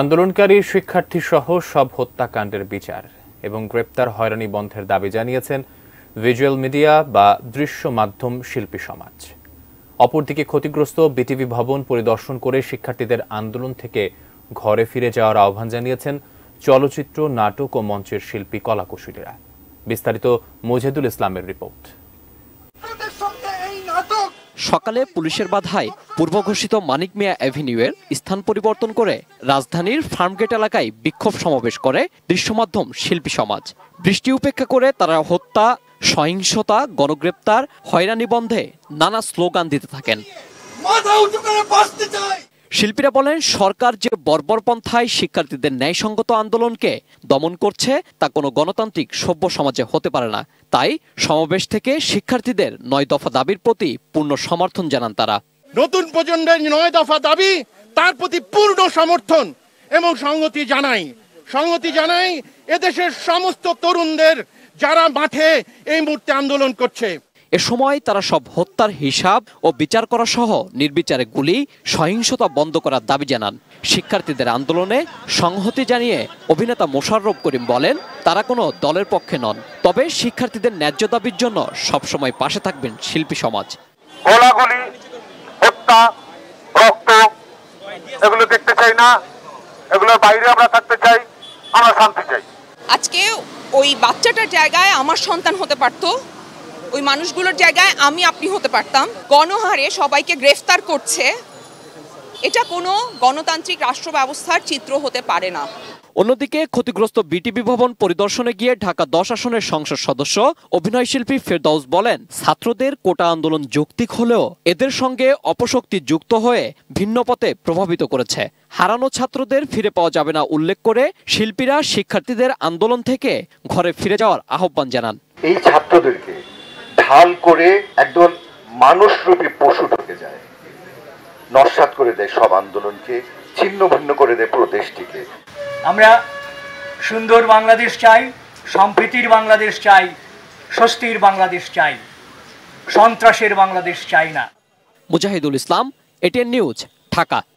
আন্দোলনকারী শিক্ষার্থী সহ সব হত্যাকাণ্ডের বিচার এবং গ্রেপ্তার হয়রানি বন্ধের দাবি জানিয়েছেন ভিজুয়াল মিডিয়া বা দৃশ্য মাধ্যম শিল্পী সমাজ অপরদিকে ক্ষতিগ্রস্ত বিটিভি ভবন পরিদর্শন করে শিক্ষার্থীদের আন্দোলন থেকে ঘরে ফিরে যাওয়ার আহ্বান জানিয়েছেন চলচ্চিত্র নাটক ও মঞ্চের শিল্পী কলাকুশলীরা বিস্তারিত মজিদুল ইসলামের রিপোর্ট সকালে পুলিশের বাধায় পূর্বঘোষিত মানিক মিয়া অ্যাভিনিউয়ের স্থান পরিবর্তন করে রাজধানীর ফার্মগেট এলাকায় বিক্ষোভ সমাবেশ করে দৃশ্যমাধ্যম শিল্পী সমাজ বৃষ্টি উপেক্ষা করে তারা হত্যা সহিংসতা গণগ্রেপ্তার হয়রানি বন্ধে নানা স্লোগান দিতে থাকেন শিল্পীরা বলেন সরকার যে পন্থায় শিক্ষার্থীদের ন্যায়সঙ্গত আন্দোলনকে দমন করছে তা কোনো গণতান্ত্রিক সভ্য সমাজে হতে পারে না তাই সমাবেশ থেকে শিক্ষার্থীদের নয় দফা দাবির প্রতি পূর্ণ সমর্থন জানান তারা নতুন প্রজন্মের নয় দফা দাবি তার প্রতি পূর্ণ সমর্থন এবং সংহতি জানাই সংহতি জানাই এদেশের সমস্ত তরুণদের যারা মাঠে এই মুহূর্তে আন্দোলন করছে এ সময় তারা সব হত্যার হিসাব ও বিচার করা সহ নির্বিচারে গুলি সহিংসতা বন্ধ করার দাবি জানান শিক্ষার্থীদের আন্দোলনে সংহতি জানিয়ে অভিনেতা মোশাররফ করিম বলেন তারা কোনো দলের পক্ষে নন তবে শিক্ষার্থীদের ন্যায্য দাবির জন্য সবসময় পাশে থাকবেন শিল্পী সমাজ গোলাগুলি হত্যা রক্ত এগুলো দেখতে চাই না এগুলোর বাইরে আমরা থাকতে চাই আমরা শান্তি চাই আজকে ওই বাচ্চাটার জায়গায় আমার সন্তান হতে পারতো ওই মানুষগুলোর জায়গায় আমি আপনি হতে পারতাম গণহারে সবাইকে গ্রেফতার করছে এটা কোনো গণতান্ত্রিক রাষ্ট্র ব্যবস্থার চিত্র হতে পারে না অন্যদিকে ক্ষতিগ্রস্ত বিটিবি ভবন পরিদর্শনে গিয়ে ঢাকা দশ আসনের সংসদ সদস্য অভিনয়শিল্পী ফেরদাউস বলেন ছাত্রদের কোটা আন্দোলন যৌক্তিক হলেও এদের সঙ্গে অপশক্তি যুক্ত হয়ে ভিন্ন পথে প্রভাবিত করেছে হারানো ছাত্রদের ফিরে পাওয়া যাবে না উল্লেখ করে শিল্পীরা শিক্ষার্থীদের আন্দোলন থেকে ঘরে ফিরে যাওয়ার আহ্বান জানান এই ছাত্রদেরকে ঢাল করে একদম মানুষরূপী পশু ঢুকে যায় নস্বাত করে দেয় সব আন্দোলনকে ছিন্ন ভিন্ন করে দেয় পুরো দেশটিকে আমরা সুন্দর বাংলাদেশ চাই সম্প্রীতির বাংলাদেশ চাই স্বস্তির বাংলাদেশ চাই সন্ত্রাসের বাংলাদেশ চাই না মুজাহিদুল ইসলাম এটিএন নিউজ ঢাকা